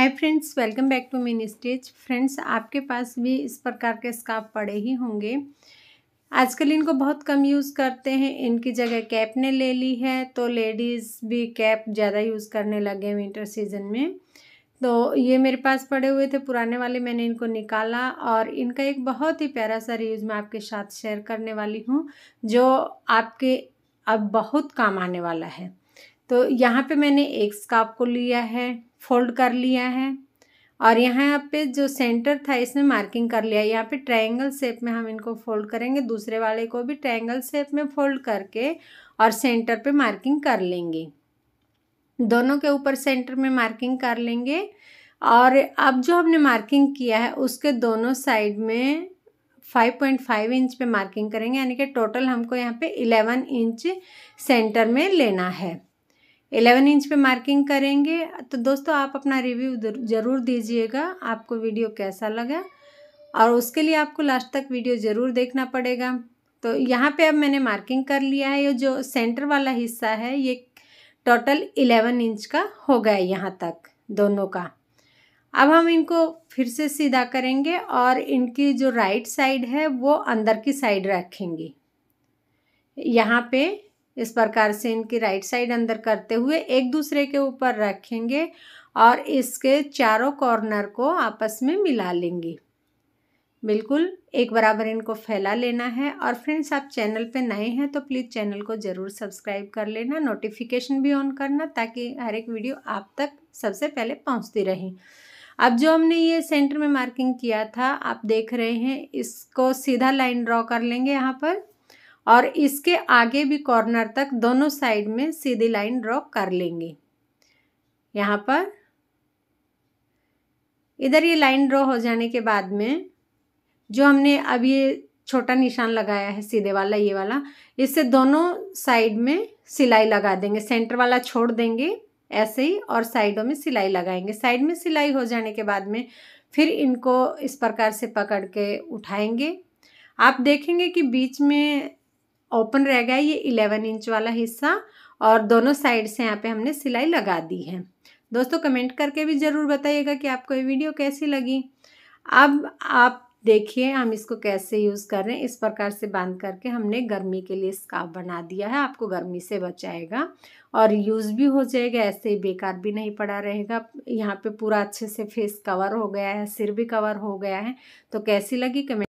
hi friends welcome back to मिन स्टेज friends आपके पास भी इस प्रकार के स्काफ पड़े ही होंगे आजकल इनको बहुत कम यूज़ करते हैं इनकी जगह कैप ने ले ली है तो लेडीज़ भी कैप ज़्यादा यूज़ करने लगे विंटर सीजन में तो ये मेरे पास पड़े हुए थे पुराने वाले मैंने इनको निकाला और इनका एक बहुत ही प्यारा सा रिव्यूज़ मैं आपके साथ शेयर करने वाली हूँ जो आपके अब बहुत काम आने वाला है तो यहाँ पे मैंने एक स्काप को लिया है फोल्ड कर लिया है और यहाँ पे जो सेंटर था इसमें मार्किंग कर लिया यहाँ पे ट्रायंगल शेप में हम इनको फोल्ड करेंगे दूसरे वाले को भी ट्रायंगल शेप में फोल्ड करके और सेंटर पे मार्किंग कर लेंगे दोनों के ऊपर सेंटर में मार्किंग कर लेंगे और अब जो हमने मार्किंग किया है उसके दोनों साइड में 5.5 इंच पे मार्किंग करेंगे यानी कि टोटल हमको यहाँ पे 11 इंच सेंटर में लेना है एलेवन इंच पे मार्किंग करेंगे तो दोस्तों आप अपना रिव्यू ज़रूर दीजिएगा आपको वीडियो कैसा लगा और उसके लिए आपको लास्ट तक वीडियो ज़रूर देखना पड़ेगा तो यहाँ पे अब मैंने मार्किंग कर लिया है ये जो सेंटर वाला हिस्सा है ये टोटल इलेवन इंच का हो गया यहाँ तक दोनों का अब हम इनको फिर से सीधा करेंगे और इनकी जो राइट साइड है वो अंदर की साइड रखेंगे यहाँ पे इस प्रकार से इनकी राइट साइड अंदर करते हुए एक दूसरे के ऊपर रखेंगे और इसके चारों कॉर्नर को आपस में मिला लेंगे बिल्कुल एक बराबर इनको फैला लेना है और फ्रेंड्स आप चैनल पे नए हैं तो प्लीज़ चैनल को ज़रूर सब्सक्राइब कर लेना नोटिफिकेशन भी ऑन करना ताकि हर एक वीडियो आप तक सबसे पहले पहुंचती रहे अब जो हमने ये सेंटर में मार्किंग किया था आप देख रहे हैं इसको सीधा लाइन ड्रॉ कर लेंगे यहाँ पर और इसके आगे भी कॉर्नर तक दोनों साइड में सीधी लाइन ड्रॉ कर लेंगे यहाँ पर इधर ये लाइन ड्रॉ हो जाने के बाद में जो हमने अब ये छोटा निशान लगाया है सीधे वाला ये वाला इससे दोनों साइड में सिलाई लगा देंगे सेंटर वाला छोड़ देंगे ऐसे ही और साइडों में सिलाई लगाएंगे साइड में सिलाई हो जाने के बाद में फिर इनको इस प्रकार से पकड़ के उठाएंगे आप देखेंगे कि बीच में ओपन रह गया ये इलेवन इंच वाला हिस्सा और दोनों साइड से यहाँ पे हमने सिलाई लगा दी है दोस्तों कमेंट करके भी ज़रूर बताइएगा कि आपको ये वीडियो कैसी लगी अब आप देखिए हम इसको कैसे यूज़ कर रहे हैं इस प्रकार से बांध करके हमने गर्मी के लिए स्काफ बना दिया है आपको गर्मी से बचाएगा और यूज़ भी हो जाएगा ऐसे ही बेकार भी नहीं पड़ा रहेगा यहाँ पे पूरा अच्छे से फेस कवर हो गया है सिर भी कवर हो गया है तो कैसी लगी कमेंट